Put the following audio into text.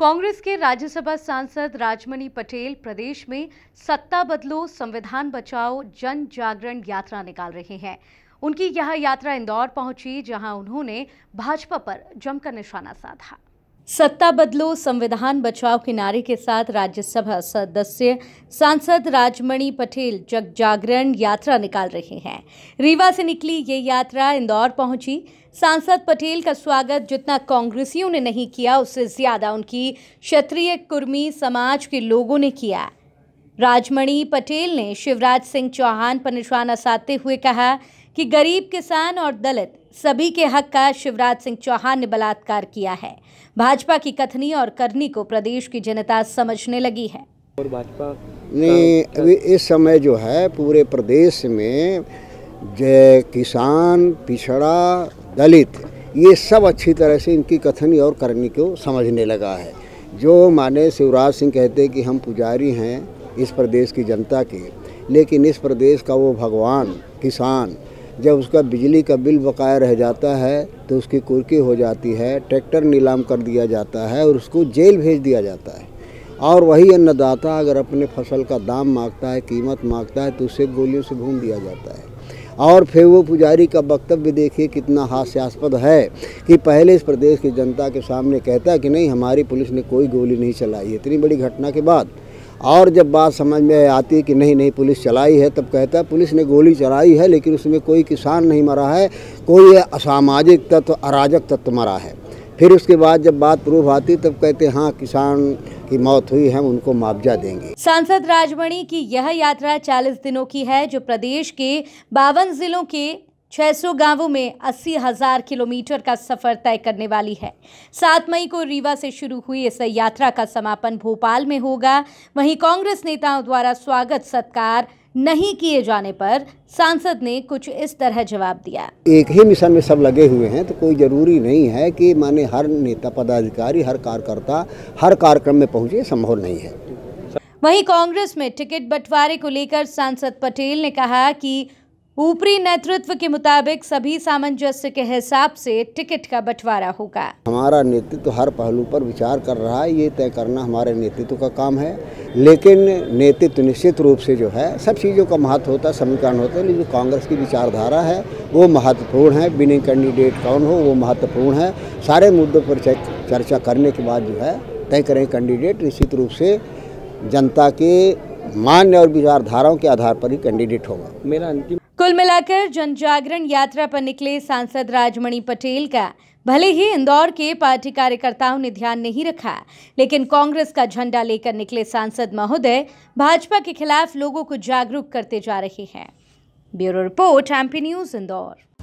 कांग्रेस के राज्यसभा सांसद राजमणि पटेल प्रदेश में सत्ता बदलो संविधान बचाओ जन जागरण यात्रा निकाल रहे हैं उनकी यह यात्रा इंदौर पहुंची जहां उन्होंने भाजपा पर जमकर निशाना साधा सत्ता बदलो संविधान बचाओ के नारे के साथ राज्यसभा सदस्य सांसद राजमणि पटेल जग जागरण यात्रा निकाल रहे हैं रीवा से निकली ये यात्रा इंदौर पहुंची सांसद पटेल का स्वागत जितना कांग्रेसियों ने नहीं किया उससे ज़्यादा उनकी क्षत्रिय कुर्मी समाज के लोगों ने किया राजमणि पटेल ने शिवराज सिंह चौहान पर निशाना साधते हुए कहा कि गरीब किसान और दलित सभी के हक का शिवराज सिंह चौहान ने बलात्कार किया है भाजपा की कथनी और करनी को प्रदेश की जनता समझने लगी है और भाजपा नहीं अभी इस समय जो है पूरे प्रदेश में जय किसान पिछड़ा दलित ये सब अच्छी तरह से इनकी कथनी और करनी को समझने लगा है जो माने शिवराज सिंह कहते कि हम पुजारी हैं इस प्रदेश की जनता के लेकिन इस प्रदेश का वो भगवान किसान जब उसका बिजली का बिल बकाया रह जाता है तो उसकी कुर्की हो जाती है ट्रैक्टर नीलाम कर दिया जाता है और उसको जेल भेज दिया जाता है और वही अन्नदाता अगर अपने फसल का दाम मांगता है कीमत मांगता है तो उसे गोलियों से भून दिया जाता है और फिर वो पुजारी का वक्तव्य देखिए कितना हास्यास्पद है कि पहले इस प्रदेश की जनता के सामने कहता है कि नहीं हमारी पुलिस ने कोई गोली नहीं चलाई इतनी बड़ी घटना के बाद और जब बात समझ में आती है कि नहीं नहीं पुलिस चलाई है तब कहता है पुलिस ने गोली चलाई है लेकिन उसमें कोई किसान नहीं मरा है कोई असामाजिक तत्व अराजक तत्व मरा है फिर उसके बाद जब बात प्रूफ आती तब कहते हाँ किसान की मौत हुई हम उनको मुआवजा देंगे सांसद राजमणि की यह यात्रा 40 दिनों की है जो प्रदेश के बावन जिलों के 600 गांवों में अस्सी हजार किलोमीटर का सफर तय करने वाली है सात मई को रीवा से शुरू हुई इस यात्रा का समापन भोपाल में होगा वहीं कांग्रेस नेताओं द्वारा स्वागत सत्कार नहीं किए जाने पर सांसद ने कुछ इस तरह जवाब दिया एक ही मिशन में सब लगे हुए हैं तो कोई जरूरी नहीं है कि माने हर नेता पदाधिकारी हर कार्यकर्ता हर कार्यक्रम में पहुंचे संभव नहीं है वहीं कांग्रेस में टिकट बंटवारे को लेकर सांसद पटेल ने कहा कि ऊपरी नेतृत्व के मुताबिक सभी सामंजस्य के हिसाब से टिकट का बंटवारा होगा हमारा नेतृत्व तो हर पहलू पर विचार कर रहा है ये तय करना हमारे नेतृत्व का काम है लेकिन नेतृत्व निश्चित रूप से जो है सब चीज़ों का महत्व होता है समीकरण होता है लेकिन कांग्रेस की विचारधारा है वो महत्वपूर्ण है बिना कैंडिडेट कौन हो वो महत्वपूर्ण है सारे मुद्दों पर चर्चा करने के बाद जो है तय करें कैंडिडेट निश्चित रूप से जनता के मान्य और विचारधाराओं के आधार पर ही कैंडिडेट होगा मेरा अंतिम मिलाकर जन जागरण यात्रा पर निकले सांसद राजमणि पटेल का भले ही इंदौर के पार्टी कार्यकर्ताओं ने ध्यान नहीं रखा लेकिन कांग्रेस का झंडा लेकर निकले सांसद महोदय भाजपा के खिलाफ लोगों को जागरूक करते जा रहे हैं bureau report MP news Indore